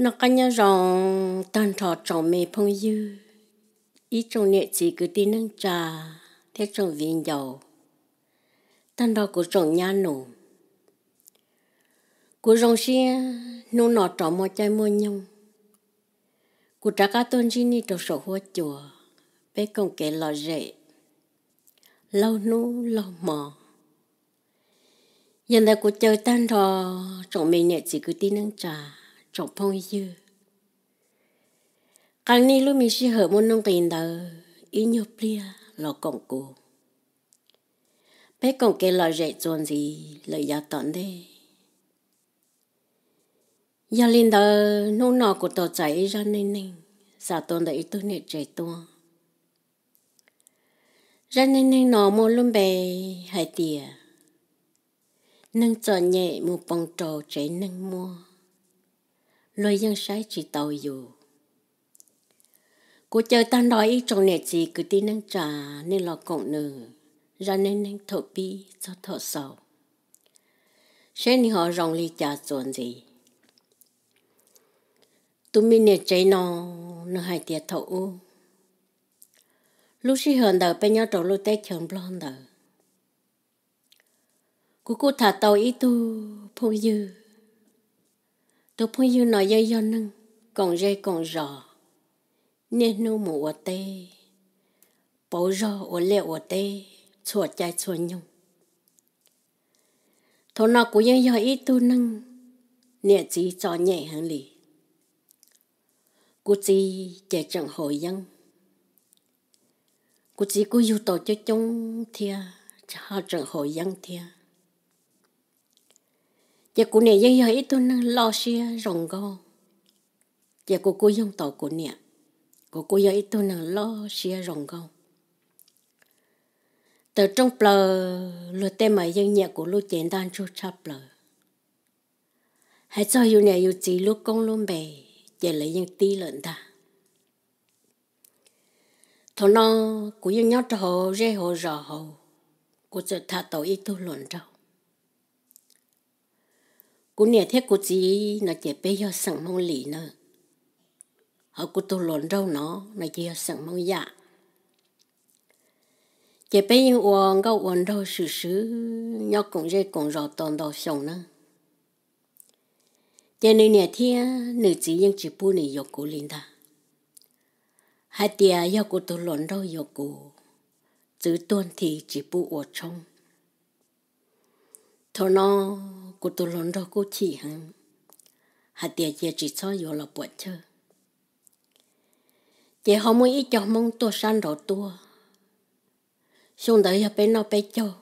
nó có nhau rong tan thọ trọng mê phong dư ý trong nệ chỉ cứ tin nâng trà thế trong viên dầu tan đó của trọng nhà nổ của rong xe nô nọ trọng mò chai mua nhung của trả cá tôn chi ni trọc sổ hoa chùa bé công kể lò rệ lâu nú lâu mò hiện tại của chơi tan thọ trọng mê nệ chỉ cứ tin nâng trà trong phong yêu, càng ni lúc mì sẽ hợp môn nông tiền đờ ý nhớ plia lò cổng cụ bé cổng kê lò rệ chuồn gì lợi giá tọn đê giờ lên đờ nô nọ của tàu chảy ra nên nên xả tuần đấy tôi nệ trẻ tuần ra nê nên nọ mô luôn bè hai tìa nâng trò nhẹ một bóng trò trẻ nâng mua lời dân sai chỉ tàu dù cô chờ ta nói ý trong nè gì cứ tin năng trả nên lo cộng nữ ra nên năng thọ bi cho thọ sầu sen họ rong ly trả chuẩn gì tụi mình nè cháy nó nó hai tiệt thọ u lúc xí hờn đầu bên nhau trộn lô té chồng blonde đầu cô cô thả tàu ít tu phong dư tôi phải yêu nói dây do nâng còn dây còn rõ nên nô mù ở tê bố rò ở lệ ở tê chùa chạy chùa nhung thôi nó cũng dây do ít tu nâng nè chỉ cho nhẹ hơn lì cô chỉ chạy trận hội dân cô chỉ cô yêu tổ cho chúng thia cho trận hội dân thia giờ cụ nè dây hơi tôi nâng lo xia rồng go giờ cụ cô dùng tàu cụ nè cụ cô dây tôi nâng lo xia rồng go từ trong bờ lô tê mà dân nhẹ của lô chén đan cho chắp bờ hãy cho yêu nè yêu chỉ lô công lô bè giờ lấy dân ti lợn ta Thôi nó cũng yêu nhau trò hồ rê hồ rò hồ cũng sẽ thả tàu ít tu lợn trâu cú nè thế cú chỉ nó chỉ bây giờ sẵn mong lì nữa họ cú tu lộn đâu nó nó chỉ giờ sẵn mong dạ chỉ bây giờ uống cái uống đâu sứ sứ nhóc cũng dễ cũng rò toàn đầu sòng nữa chỉ nữ nè thế nữ chỉ nhưng chỉ bu nữ yêu cú linh ta hai tia yêu cú tu lộn đâu yêu cú chữ tuôn thì chỉ bu uống trong thôi nó cô tôi lón đó cô chỉ hắn hà tiệt giờ chỉ cho yo là buồn chơi chị họ mới ít cho mong tôi san đỏ tua xuống đấy ở bên nó bên cho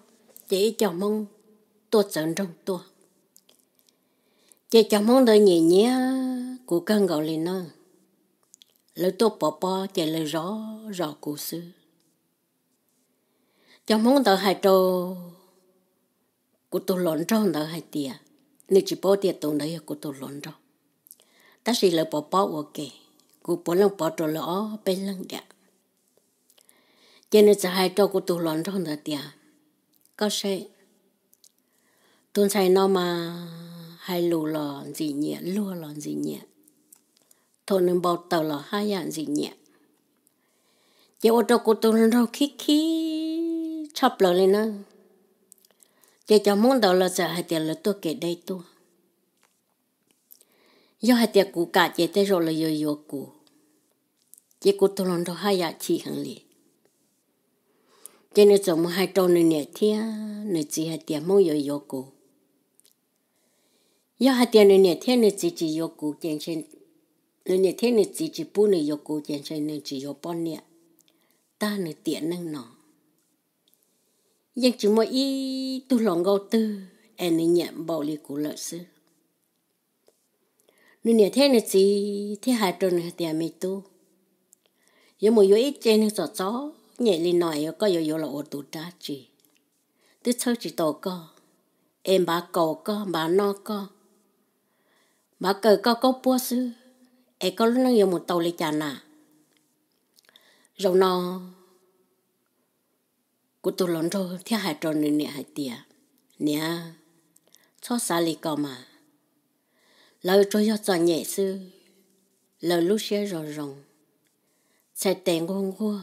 chị ít cho mong tôi chọn trong tua chị cho mong đời nhẹ nhé của cơn gọi lên nó lời tôi bỏ bỏ chị lời rõ rõ cụ sư cho mong đời hai trâu cô tôi lộn rau nợ hai tia nếu chỉ bỏ tia tôi nợ cô tôi lộn rau ta chỉ là bỏ bỏ ok cô bỏ lăng bỏ rồi lỡ bên lăng đẹp cho nên sẽ hai trâu cô tôi lộn rau nợ tia có sẽ tôi sai nó mà hai lù lò gì nhẹ lùa lò gì nhẹ thôi nên bao tàu lò hai dạng gì nhẹ chỉ ô tô cô tôi lộn rau khí khí chập lỡ lên nữa giờ cho muốn đầu là giờ hai tiền là tôi kể đây tôi giờ hai tiền cũ cả giờ tới rồi là giờ giờ cụ giờ cụ tôi làm đâu hai giờ chỉ hàng lì giờ nữa giờ mua hai trâu nữa nè thia nữa chỉ hai tiền mua giờ giờ cũ, giờ hai tiền nữa nè thia nữa chỉ chỉ giờ cụ trên trên nữa nè thia nữa chỉ chỉ bu nữa giờ cụ trên trên nữa chỉ giờ bao nè ta nữa tiền năng nào nhưng chỉ mỗi y tu lòng gâu tư em nên nhận bảo lý của lợi sư nên nhà thế này chỉ thế hai tuần này thì mình tu giờ mỗi ít trên nên sợ chó nhẹ lên nói có yếu yếu là ô tu trả chỉ tức sơ chỉ tổ co em bà cầu co bà no co bà cờ co có bua sư em có lúc nào yếu một tàu lấy chả nà rồi nó cú tu lon trâu theo hai tròn nè hai tia nè cho xa lì cò mà lời trâu cho cho nhẹ sư lời lúc xe rồng rồng chạy tèn ngon ngon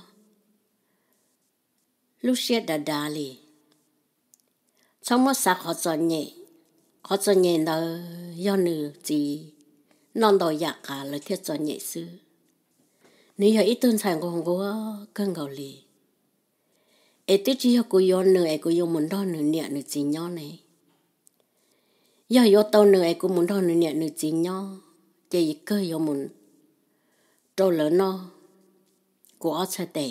lúc xe đã đà lì trong mắt sạc họ cho nhẹ họ cho nhẹ là do nữ gì non đồ giặc à, lời thiết cho nhẹ sư nếu giờ ít tuần sản ngon ngon cơn gầu lì ai tới chỉ học cô yon nữa ai cô yon muốn đo nữa nhẹ nữa chỉ nhau này giờ yo tao nữa ai cô muốn đo nữa nhẹ nữa chỉ nhau chỉ cơ yon muốn trâu lớn nó của sẽ tệ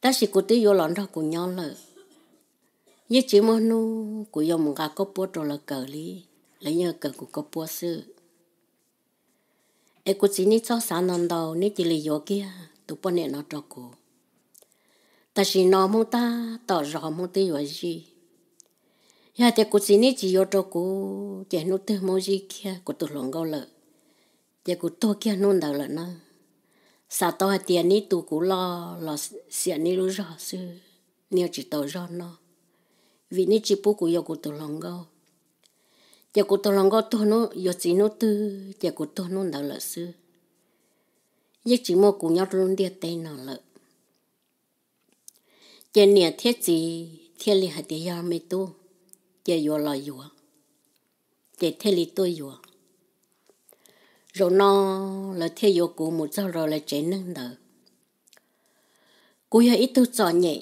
Tất chỉ cô tới yo lon đó cô nhau lỡ. như chí mong nu cô yon muốn cả có búa trâu là cờ lý lấy nhờ cờ của có búa sư ai cô chỉ ní cho sáng non đầu ní chỉ lì yo kia tụi bọn này nó trâu cô ta chỉ nó mong ta tỏ rõ mong tư rồi gì ya thì cô xin chỉ yêu cho cô chỉ nô tư mong gì kia cô tự lòng gâu lợ chỉ cô tôi kia nôn đầu lợ nó sao tôi hay tiền ní tụ cô lo lo xịn ní lú rõ sư nếu chỉ tỏ rõ nó vì ní chỉ bố cô yêu cô tự lòng gâu chỉ cô tự lòng gâu tôi nó yêu chỉ nô tư chỉ cô tôi nôn đầu lợ sư nhất chỉ mua cô nhau luôn đi tay nào lợ giờ nè thiết gì thiết li hạt tiền yam mê tu giờ yo lo yo giờ thiết li tôi yo rồi nó là thiết yo của một giờ rồi là chế nâng đỡ, cú giờ ít tu cho nhẹ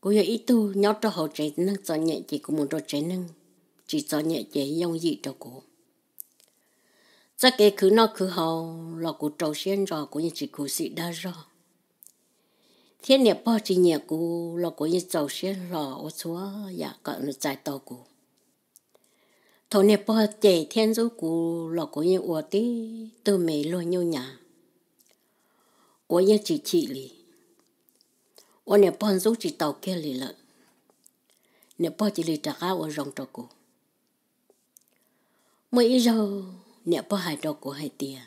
cú giờ ít tu nhóc cho họ chế nâng cho nhẹ chỉ của một rồi chế nâng chỉ cho nhẹ chế dùng gì cho cô chắc cái cứ nó cứ hầu là của trâu xuyên rồi của như chỉ của sĩ đa rồi thiên nhà bao chỉ nhà cụ lo cụ như giàu xe lò ô chúa dạ cỡ nó chạy tàu cụ thổ nhà bao chạy thiên du cụ lo cụ như ô tí từ mẹ lo nhau nhà ô như chỉ chỉ lì ô nhà bao du chỉ tàu kia lì lợn nhà bao chỉ lì trả cá ô rong tàu cụ mấy ít rồi nhà bao hải tàu cụ hải tiền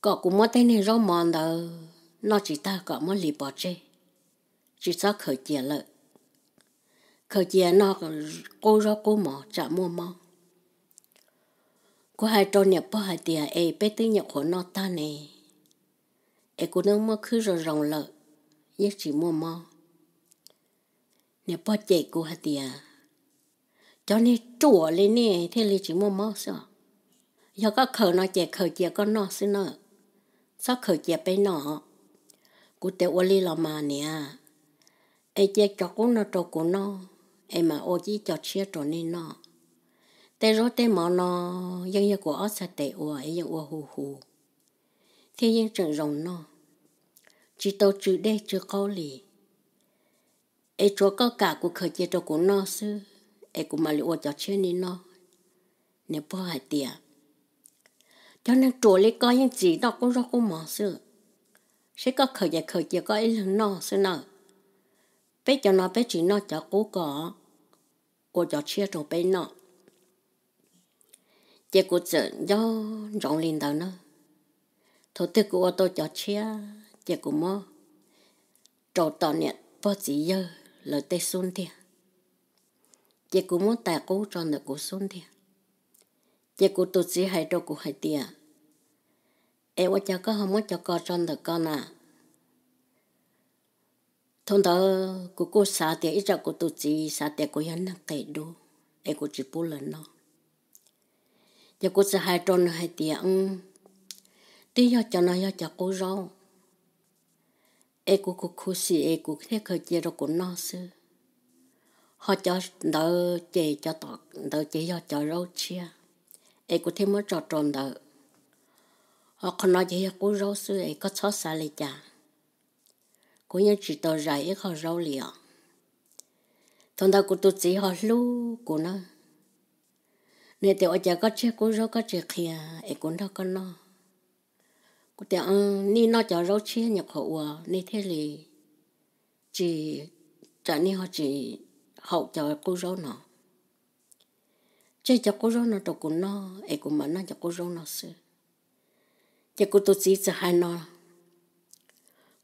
có cũng mất thế này rong mòn đâu nó chỉ ta có một lì bỏ chê chỉ sao khởi chia lợi khởi chia nó cô ra cô mỏ chả mua mò cô hai trâu nhập bao hai tiền ấy bé tư nhập của nó ta nè ấy cô nương mơ khứ rồi rồng lợi nhất chỉ mua mò nhập bao chạy cô hai tiền cho nên chùa lên nè thế là chỉ mua mò sao giờ có khởi nó chạy khởi chia có nó xin nợ sao khởi chia bé nọ cú té ô li lò mà nè ai chơi cho cú nó trò cú nó ai mà ô chỉ cho chia trò nên nó té rốt té mỏ nó dân dân của ớt sa tệ ua ai e dân ua hù hù thiên dân trận rồng nó chỉ tàu chữ đê chữ câu lì ai chúa có cả của khởi chế trò của nó sư ai cũng mà lì ô cho chia nên nó nếu bỏ hại tiệt cho nên chúa lì coi những gì đó cũng rất cũng mò sư sẽ có khởi giải khởi chỉ có ý là nọ sẽ nọ, bé cho nó bé chỉ nó cho cố cỏ của cho chia rồi bé nọ, chỉ của chợ do rộng liền đầu nọ, thôi từ của tôi cho chia chỉ của mơ, trầu tỏ nè bơ chỉ dơ lời tê xuân thiệt chỉ của mơ tài cố cho nợ cố xuân thiệt chỉ của tôi chỉ hay đâu cố hay tiền e wa cha có không có cho con trong được con à thôn đó cô cô xả tiền ít ra cô tu chỉ xả tiền cô hiến nặng tệ đồ, e cô chỉ bù lần nó giờ cô sẽ hai tròn hai tiền tí do cho nó do cho cô rau e cô cô cô xì e cô thế khởi chia ra cô nó sư họ cho đỡ chè cho tọt đỡ chè do cho rau chia e cô thêm mới trò tròn đỡ họ còn nói gì cũng rau sư ấy có chó xa lì chả cũng như chỉ tờ rải ít họ rau lì ạ thằng ta cũng tụt chỉ họ lu của nó nên ở nhà có chết cũng rau có chết kia ấy cũng đâu có nó cũng tiểu ờ, ni nó cho rau chia nhập khẩu ni thế lì chỉ trả ni họ chỉ hậu cho cô rau nó chơi cho cô rau nó đồ của nó ấy cũng mà nó cho cô rau nó xưa giờ cô tôi chỉ cho hai non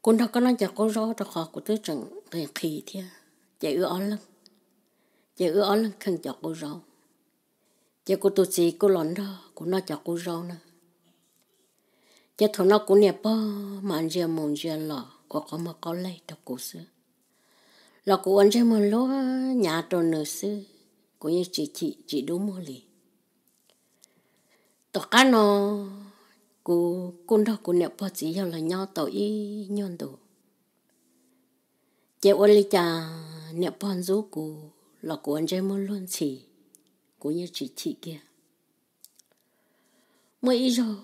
cô nó có nói giờ cô rõ cho họ của tôi chẳng thì khí thế giờ à. ưa ón lắm giờ ưa ón lắm khăn cho cô rõ giờ cô tôi chỉ cô lón đó cô nó cho cô rõ nữa giờ thằng nó cũng nẹp bơ mà anh giờ muốn giờ lọ có có mà có lấy cho cô xưa là cô anh giờ muốn lúa nhà tôi nửa xưa cô như chị chị chị đúng mua liền tôi cá nó cô côn đó cô nẹp bò chỉ là nhau tàu y nhon đồ chế ôn lý cha nẹp bò rú cô là cô anh chơi môn luôn chỉ cô như chỉ chị kia mới ý rồi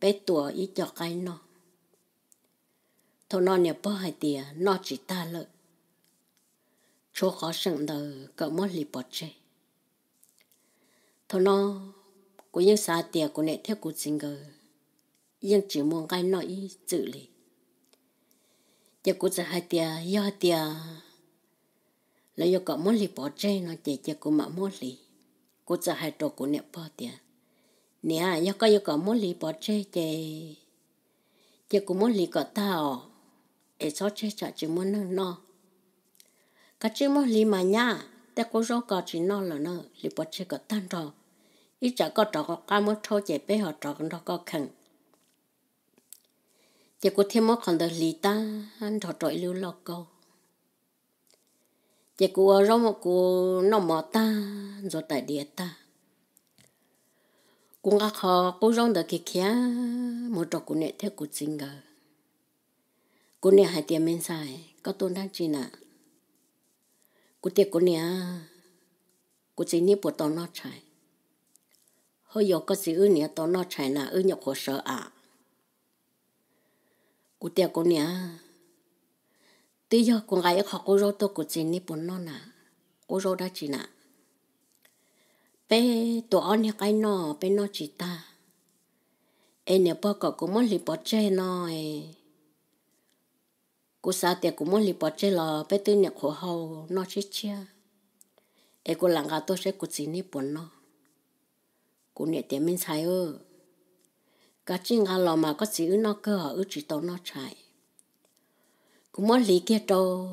bé tuổi ý cho cái nó thôi nó nẹp bò hai tiền nó chỉ ta lợi chỗ khó sẵn đời cỡ mất lì bọt chơi thôi nó cô như xa tiền của nẹo theo cô chính người yên chỉ muốn cái nói chữ lì giờ cũng sẽ hai tia do tia là do có món lì bỏ chơi nó chỉ chỉ cũng mà món lì cũng sẽ hai đồ cũng nẹp bỏ tia nè do có do có món lì bỏ chơi chỉ chỉ cũng món lì có tao để cho chơi chả chỉ muốn nó no cái chỉ món lì mà nhá ta có cho có chỉ nó là nó lì bỏ chơi có tan rồi ít chả có trò có cái món thâu chỉ bé họ trò nó có khẳng giờ cô thêm mất còn đời lì ta anh thọ trội lưu lọ cầu, giờ cô ở rong mà cô nó mò ta rồi tại địa ta cũng ngạc họ cô rong đời kia kia một trò cô nệ theo cô chính ngờ cô nệ hai tiền men xài có tôn đang chi nà cô tiệc cô nè cô chỉ nếp của tao nó chạy hơi giờ có gì ư nè tao nó chạy nà ư nhọc hồ sợ à cụ tiệt cô nhỉ tí giờ cô gái học cô rô tôi cô chỉ ní bốn non à cô rô đã chỉ nà bé tụi anh nhà cái nó bé nó chỉ ta em nhà bác cô muốn lì bỏ chơi nó cô sa tiệt cô muốn lì bỏ chơi là bé tư nhà khổ hậu nó chết chia em cô lặng gà tôi sẽ cụ chỉ ní bốn nó cụ nhẹ tiệt mình sai ơ cả chuyện ngà lò mà có gì nó cơ ở ư chỉ tao nó chạy cũng muốn lý kia đâu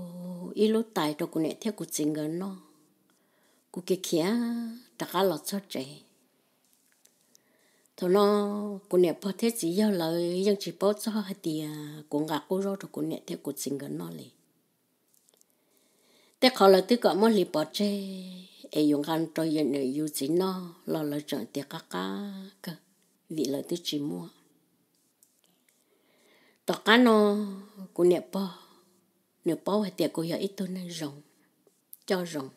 ít lúc tài đâu cũng nè theo cũng chỉ ngần nó cũng kia kia tất cả lọt cho chạy thôi nó cũng nè bao thế gì giờ lời nhưng chỉ bao cho hai tiền cũng ngạc cô rồi rồi cũng nè theo cũng chỉ ngần nó thế là chạy, ai dùng lo cả cả cơ vì lợi tôi chỉ mua tỏ cá nó của nẹp bò nẹp bò hay tiệc của giờ ít tôi nên rồng cho rồng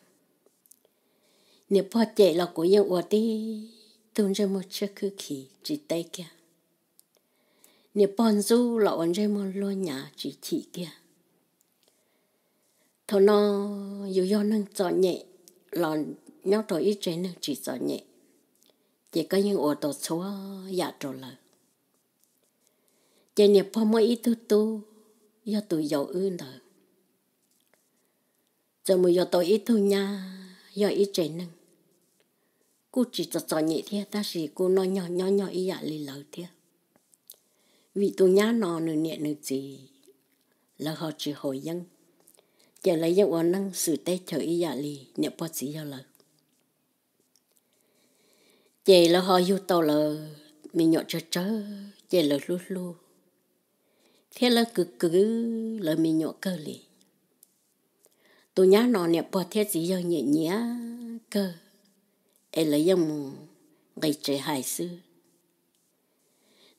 nẹp bò chạy là của dân ủa đi tôi ra một chiếc cứ khí chỉ tay kia nẹp bò du là ổn ra một lô nhà chỉ chỉ kia thôi nó dù do nâng cho nhẹ là nhau rồi ít chế nâng chỉ cho nhẹ chỉ có những ô tô số dạ trộn lờ chỉ nhập phong mới ít tu tu do tụi giàu ươn đời giờ mùi do tôi ít thu nha do ít trẻ nâng cô chỉ cho cho nhị thế ta chỉ cú nói nhỏ nhỏ nhỏ ý dạ lì lờ thế vì tôi nhá nó nửa nhẹ nửa gì là họ chỉ hồi dân chỉ lấy dân ổn năng sự tê chờ ý dạ lì nhẹ bó chỉ do lời chị là họ yêu tàu là mình nhọ chớ chớ chị là lu lu thế là cứ cứ là mình nhọ cơ li, tôi nhá nó nè bỏ thế gì giờ nhẹ nhẹ cơ em là dòng mù gây trẻ hài sư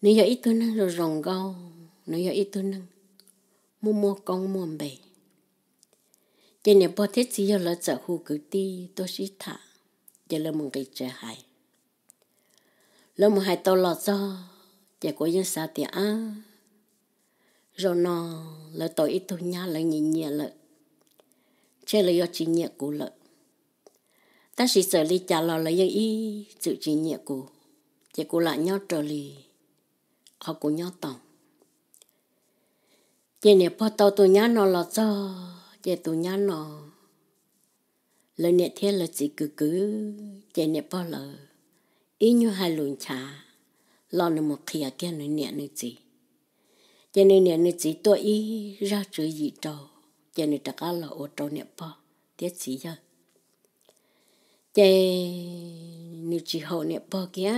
nếu giờ ít tôi năng rồi rồng gâu nếu giờ ít tôi năng mua mua con mua bể chị nè bỏ thế gì giờ là chợ khu cứ ti tôi xí thả chị là một ngày trời hài lỡ một hai tàu lọt do chả có dân xa thì á rồi nó lỡ tội ít thôi nha lỡ nhị nhẹ lỡ chế lỡ do chỉ nhẹ của lỡ ta sĩ sợ lý trả lọ lỡ dân ý sự chỉ nhẹ của chả cũ lại nhau trở lì họ cũng nhau tổng chế nè po tàu tụi nhá nó lọt do chế tụi nhá nó lời nè thế là chỉ cứ cứ chế nè po lời inyo halun cha lo no mo khia kia no ne no chi cho nên ne no chi to ý ra chữ gì to cho nên ta ka lo o to ne pa tie chi ya che ni chi ho ne pa kia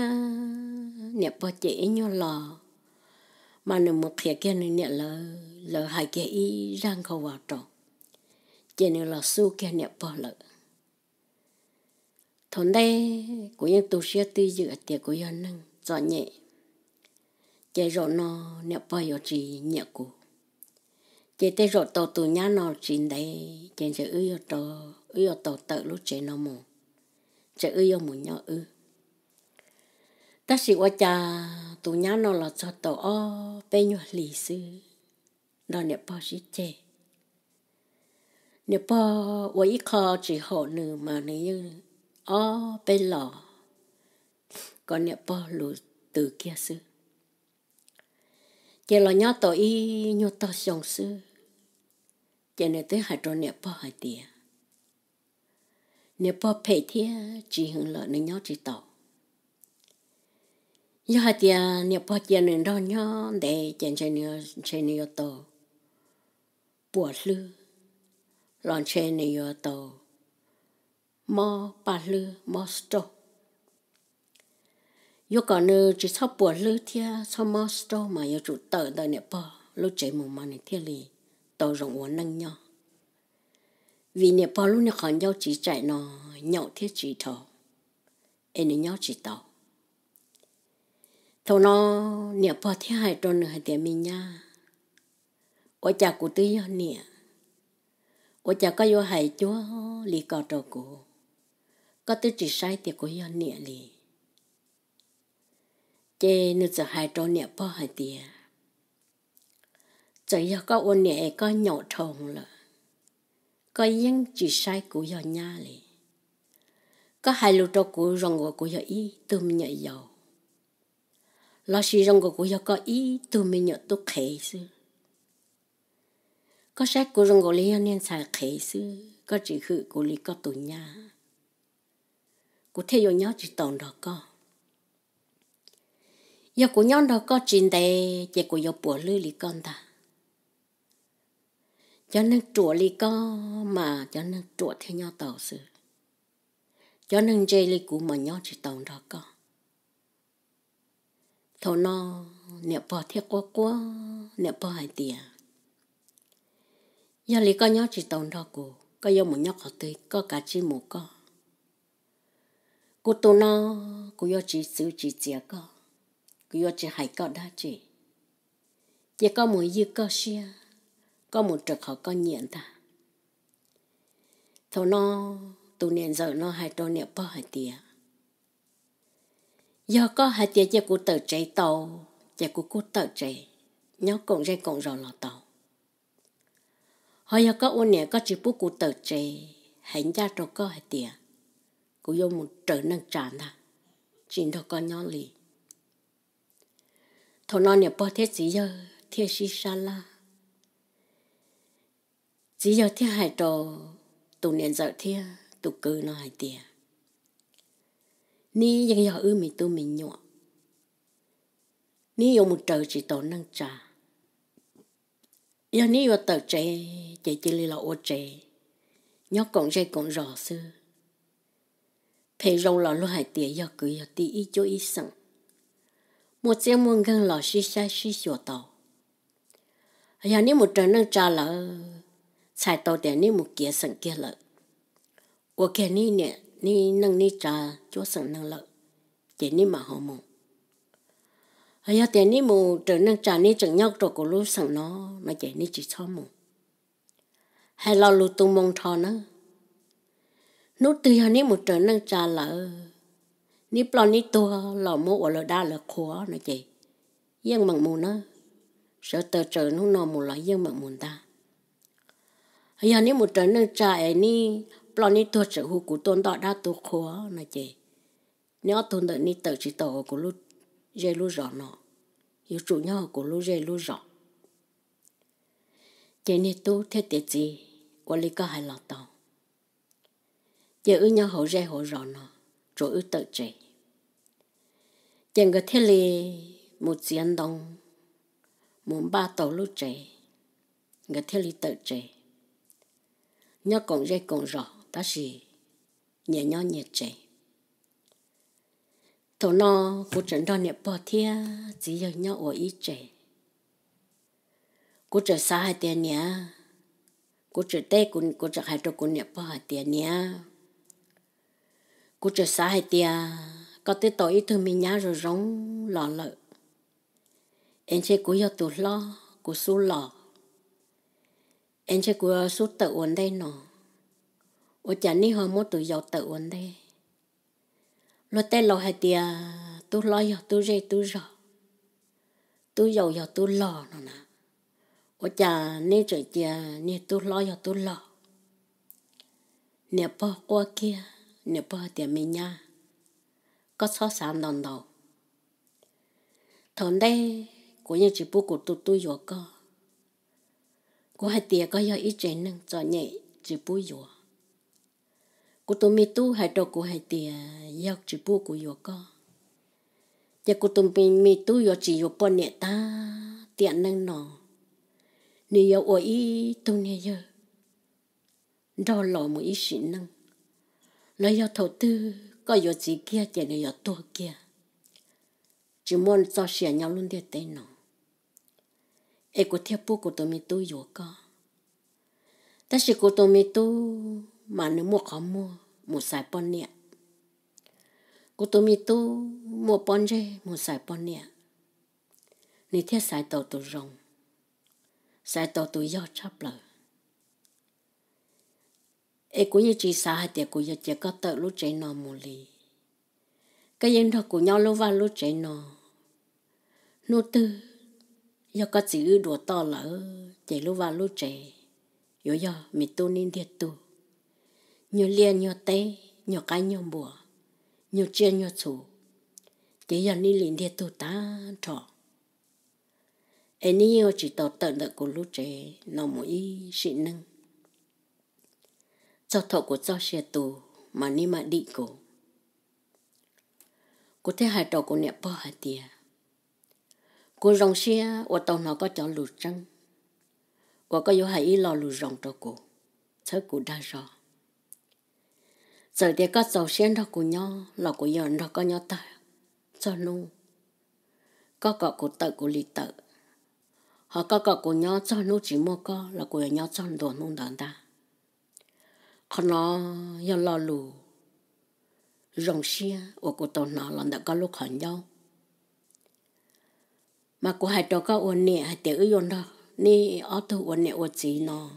ne pa che inyo lo mà nó một khia kia no ne lo lo hai ke ý răng ko vào to cho nên là su kia ne pa lo thôn đây của những tu sĩ tư dựa tiệc của dân nâng cho nhẹ chế rõ nó nẹp bơi ở chỉ nhẹ cụ chế tê rõ tổ tù nhá nó chín đây chế sẽ ư ở tổ ư ở tổ tự lúc chế nó mù chế ư ở mù nhỏ ư ta sĩ qua cha tù nhá nó là cho tổ o bê nhuột lì sư nó nẹp bơi sĩ chế nẹp bơi qua ít kho chỉ hộ nữ mà nữ o pe lò còn nè po lù từ kia sư chị lò nhó tổ y nhô to sòng sư chị nè tới hạt tròn nè po hạt tìa nè po phe thia chỉ hưởng lợ nè nhó chỉ tổ nhớ hạt tìa nè po chị nè đo nhó để chị chị nè chị nè tổ bùa lư lon chị nè tổ mò bà lư mò sto yo còn nơ chỉ sau bữa lư thia sau mò sto mà yo chủ tờ đời nè bò lúc chế mù mà nè thia lì tàu rộng uốn năng nhau vì nè bò lúc nè còn nhau chỉ chạy nó nhậu thiết chỉ thầu em nè nhau chỉ tàu thầu nó nè bò thia hai tròn nè hai tiệm mình nha ở chả cụ tư nè ở chả có yêu hai chúa lì cò trò cụ có tư trị sai tiệc của hiền nịa lì chê nữ giờ hai trâu nịa bò hai tiệc giờ giờ có ôn nịa có nhậu trồng lợ, có yên trị sai của hiền nha lì có hai lô trâu của rồng của của hiền y tùm nhảy dầu lo xì rồng của của hiền có y tùm mình nhậu tốt khế xưa có sách của rồng của lý hiền nên xài khế xưa có chỉ khử của lý có tù nha cụ thể yêu nhau chỉ tồn đó co yêu cụ nhau đó co trên đây chỉ cụ yêu bùa lư lì con ta cho nên chùa lì co mà cho nên chùa theo nhau tàu sự cho nên dây lì cụ mà nhau chỉ tồn đó co thầu nó niệm bỏ thiết quá quá niệm bỏ hai tiền giờ lì co nhau chỉ tồn đó cụ có yêu một nhau họ tươi có cả chi một co cô tô nó cô yo chỉ sự chỉ chia co cô yo chỉ hay co đã chỉ chỉ có một yêu co xia có một trực họ có nhận ta thầu nó tụ niệm giờ nó hai tô niệm bao hai tia do có hai tia cho cô tờ chạy tàu cho cô cô tờ chạy nhớ cộng dây cộng rồi lò tàu họ do có ôn niệm có chỉ bút cô tờ chạy hành gia rồi có hai tia cô yêu một trở năng tràn à chính đó con nhỏ lì thọ non nhà bao thế gì giờ thế si xa la chỉ giờ thế hai trò tụ niệm giờ thế tụ cư nó hai tiền giờ ư mình tu mình nhọ ni dùng một trở chỉ tổ năng trà giờ ni yêu tờ trẻ trẻ chỉ là ô trẻ nhóc còn dây còn rõ xưa thấy rong lò luôn hải tiệt giờ cứ giờ tí ít cho ít sẵn một chiếc muôn gần lò xì xa xì xùa tàu nhà nếu một trận năng trả lỡ xài tàu tiền nếu một kia sẵn kia lỡ của kia ni nè ni năng ni trả cho sẵn năng lỡ chỉ ni mà họ mong giờ à, tiền một trận năng trả ni trận nhau rồi của lúc sẵn nó mà chỉ ni chỉ cho mong hay lo lụt tung mong thọ nữa nút tùy hơn ní một trở năng trà lỡ ní plon ní tua lò mô ở lò đa lò khóa nó chị yên mặn mù nó sợ tờ trở nó nò mù lò yên mặn mù ta giờ ní một trở năng trà ấy ní plon ní tua trở hù cụ tôn tọ đa tu khóa nó chị nếu tôn đợi ní tờ chỉ tổ của lúc dây lúc rõ nọ, yếu chủ nhau của lúc dây lúc rõ chị ní tu thế tiệt gì quản lý có hai lò tàu giờ ư nhau hậu rè hậu rõ nó rồi ư tự trẻ chẳng có thế lì một chiến đông một ba tàu lúc trẻ ngờ thế lì tự trẻ nhau còn rè còn rõ ta gì nhẹ nhau nhẹ trẻ thổ nó của trận đo niệm bò thia chỉ giờ nhau ở ý trẻ của trời xa hai tiền nhá của trời tây của của trời hai trâu của niệm bò hai tiền nhá cú trở xa hay tia có tới tội ít thương mình nhá rồi rống lò lợ em chơi cú yo tù lo cú su lò em chơi cú su tự ổn đây nọ ô chả ní hơn mốt tù yo tự ổn đây lo tê lo hay tia tu lo yo tu rê tu rọ tu yo yo tu lò nọ nà ô chả ní trời tia ní tu lo yo tu lò nè bỏ qua kia nếu bỏ tiền mình nha có so sánh đòn đầu thằng đây của nhà chỉ bố của tụi tôi vừa có của hai tiền có giờ ít chuyện nâng cho nhẹ chỉ bố vừa cô tụi mình tu hai đồ cô hai tiền giờ chỉ bố của vừa có giờ cô tụi mình tu giờ chỉ vừa bỏ nhẹ ta tiền nâng nọ nếu giờ ôi tu nè giờ đó lọ một ít chuyện nâng nó yêu thầu tư có yêu gì kia thì là yêu tua kia chỉ muốn cho sẻ nhau luôn để tên nó ai có theo bu của tôi mi tu yêu có ta chỉ của tôi mi tu mà nếu mua khó mua mua xài bón nè của tôi mi tu mua bón rê mua xài bón nè nếu theo xài tàu tôi rồng xài tàu tôi yêu chấp lời e cũng như chỉ xã hay để cũng như chỉ có tự lúc chạy nó mù lì cái yên đó của nhau lúc vào lúc chạy nó nô tư do có chữ ư đùa to lỡ chạy lúc vào lúc chạy yo yo mi tu nín thiệt tu nhiều liền nhiều tế nhiều cái nhiều bùa nhiều chia nhiều chủ chỉ giờ ni liền thiệt tu ta trọ em nín yêu chỉ tàu tận đợi của lúc chạy nọ mũi xịn nâng cho thọ của cho xe tù mà ni mà đi cổ cô thấy hai tàu của nẹp bơ hai tia cô rong xe ở tàu nó có cho lù trăng cô có vô hai lo lù rong tàu cổ chớ cô đa rõ giờ thì có tàu xe đó của nhau là của giờ nó có nhau ta cho nu có cọ của tự của lì tự họ có cọ của nhau cho nu chỉ mua co là của nhau cho đồ nu đàn ta họ nó yo lo lù rong xia ô cô tàu nó lần đã có lúc họ nhau mà cô hai trò có ôn nè hai tiểu yêu đó nè ở tu ôn nè ôn gì nó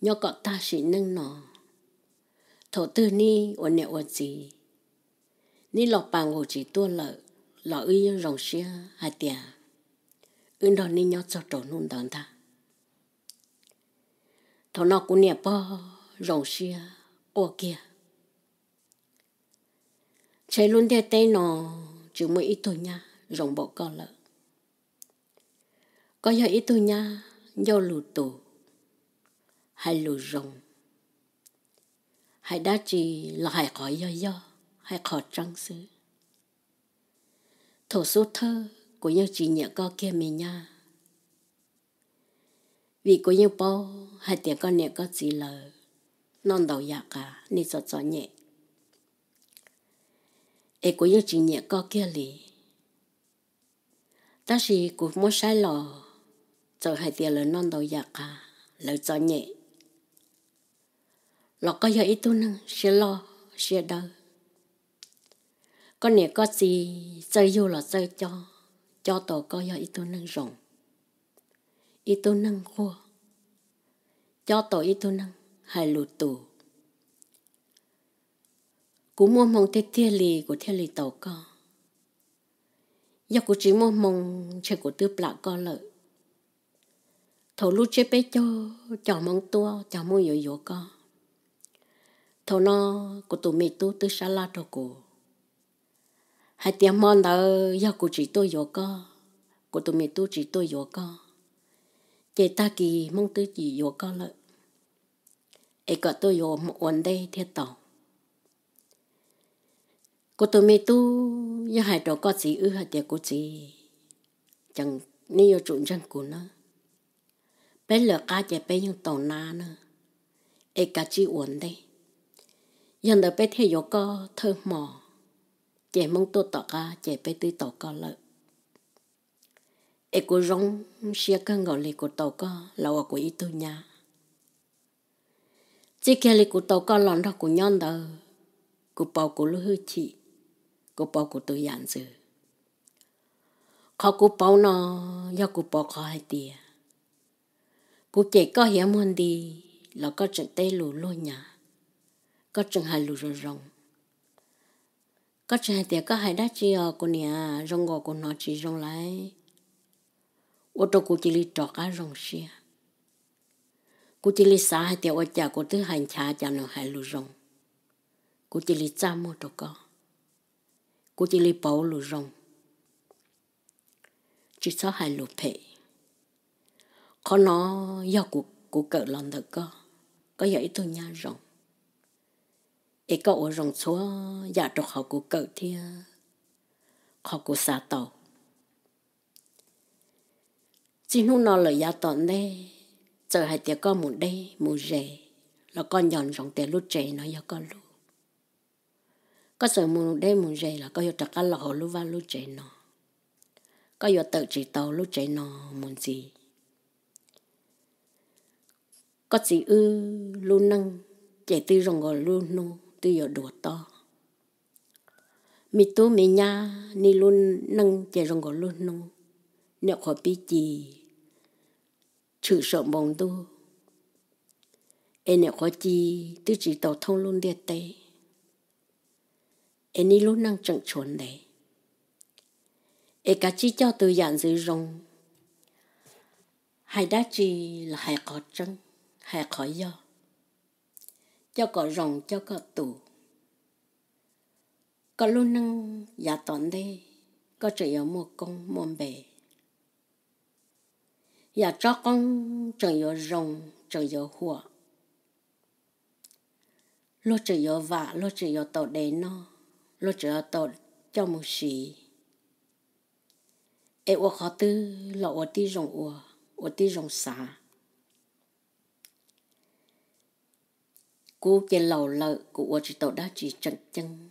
nhớ có ta sĩ nâng nó thổ tư nè ôn nè ôn gì nè lọc bà ngồi chỉ tua lợ lọ ư rong xia hai tiểu ưng đó nè nhớ cho trò nôn đón ta thổ nó cũng nè bó rong xia ô kia chạy luôn theo tay nó chỉ mới ít thôi nha rong bộ con lợ có giờ ít thôi nha do lù tù hay lù rong hay đã chỉ là hay khỏi do do hay khỏi trăng xứ thổ số thơ của nhau chỉ nhẹ co kia mình nha vì của nhau bao hay tiếng con nhẹ có chỉ lời nón đầu ya cả ni cho cho nhẹ ấy cũng những chuyện nhẹ có kia lì ta chỉ cũng muốn sai lò cho hai tiền là non đầu ya cả lời cho nhẹ lọ có giờ ít tu năng sẽ lo sẽ đỡ con nè có gì chơi vô là chơi cho cho tổ có giờ ít tu năng rộng ít tu năng khua cho tổ ít tu năng hai halutu cú mua mong tê tia lì của tia lì tàu co giờ cú chỉ mua mong chơi của tư plạ co lợi thầu lúc chơi bé cho chào mong tua chào mua yo yo co thầu nó của tụi mày tu tư sa la cho cô hai tiếng mòn đó giờ cú chỉ tôi yo co của tụi mày tu chỉ tôi yo co chị ta kì mong tư chỉ yo co lợi e có tôi yo một ổn đây thiệt tỏ cô tôi mi tu như hai đó có gì ư hạt tiệt cô gì chẳng ni yo trụng chẳng của nữa, bé lừa cá chè bé nhưng tàu na nữa e cả chi ổn đây dân đời bé thế yo có thơ mò chè mong tôi tỏ cá chè bé tôi tỏ có lợi e cô rong xia cái gọi lì của tàu có là của ý tôi nhà chỉ kia li cụ tàu con lòn đó cụ nhon đó cụ bảo cụ lưu hư chị cụ bảo cụ tôi yàn dự khó cụ bảo nó do cụ bảo khó hai tia cụ chạy có hiểu muốn đi là có trận tay lù lô nhà có trận hai lù rồi rồng có trận hai tia có hai đá chi ở của nhà rong gò của nó chỉ rong lại ô tô cụ chỉ li trọ cá rong xia กูจิลิสาให้เตียวอาจากูตื้อหันชาจานหายลุรงกูจิลิจ้ามัวตกอกูจิลิเปาลุรงจิซอหายลุเพขอนอยอกูกูเกิดลอนเถก็ก็อย่าอีตัวญารงเอก็อรงชัวอยากตกเขากูเกิดเทียเขากูสาต่อจิโนนอเลยยาตอนเน่ giờ hai tiếng con muốn đây muốn rể là con nhọn rộng tiếng lúc trẻ nó cho con lúc có sợ muốn đây muốn rể là có yêu trặc ăn là họ lúc vào lúc trẻ nó có yêu tự chỉ tàu lúc trẻ nó muốn gì có gì ư lu năng trẻ tư rồng gọi lu nu tư giờ đùa to mi tu mi nha ni lu năng trẻ rồng gọi lu nu nếu khỏi bị gì chữ sợ mong đu em nè có chi tư chỉ tàu thông luôn địa tê em đi luôn năng chẳng chuẩn đấy em cả chi cho từ dạng dưới rồng hai đá chi là hai khó chân, hai khó do cho có rồng cho có tủ có luôn năng giả toàn đây có chỉ ở một công môn bề và cho con trời giờ rồng trời giờ hùa lô trời giờ vạ lô trời giờ tổ đề nó lô trời giờ tổ cho một sĩ e ô khó tư là ô tí rồng ô ô tí rồng xả cô chỉ lầu lợi của ô chỉ tổ đã chỉ trận chân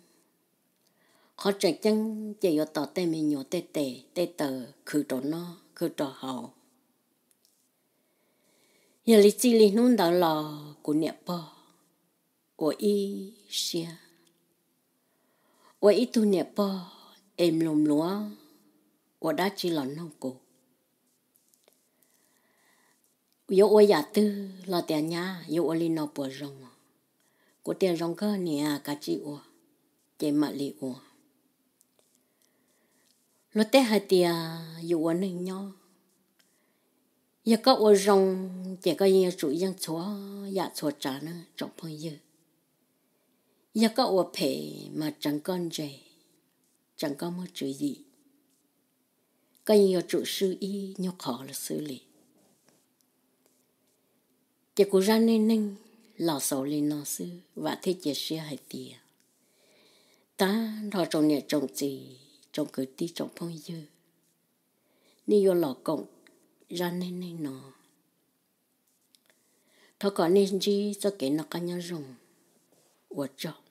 khó trận chân chỉ ở tổ tê mình nhỏ tê tê tê tờ khử tổ nó khử tổ hậu giờ lý chi lý nôn đào lò của niệm bò của y xia của y tu niệm bò em lùm lúa của đã chỉ lò nông cổ yo ôi giả tư lò tiền nhà yo ôi lý nọ bùa rồng của tiền rồng cơ nè à, cả chị ủa chị mạ lý ủa lúc tết hai tiền à, yo ôi nương nhau giờ có ô rong chỉ có như chủ dân chúa dạ chúa trả nó trong phong dư giờ có ô phê mà chẳng con rể chẳng có một chữ gì có nhiều chủ sư y nhau khó là xử lý chỉ cố ra nên nên lò sầu lên nó sư và thế chỉ xe hai tia ta nó trong nhà trong gì trong cử ti trong phong dư nếu lò cộng ra nên nên nó thọ có nên gì cho cái nó cá nhau rồng uất trọng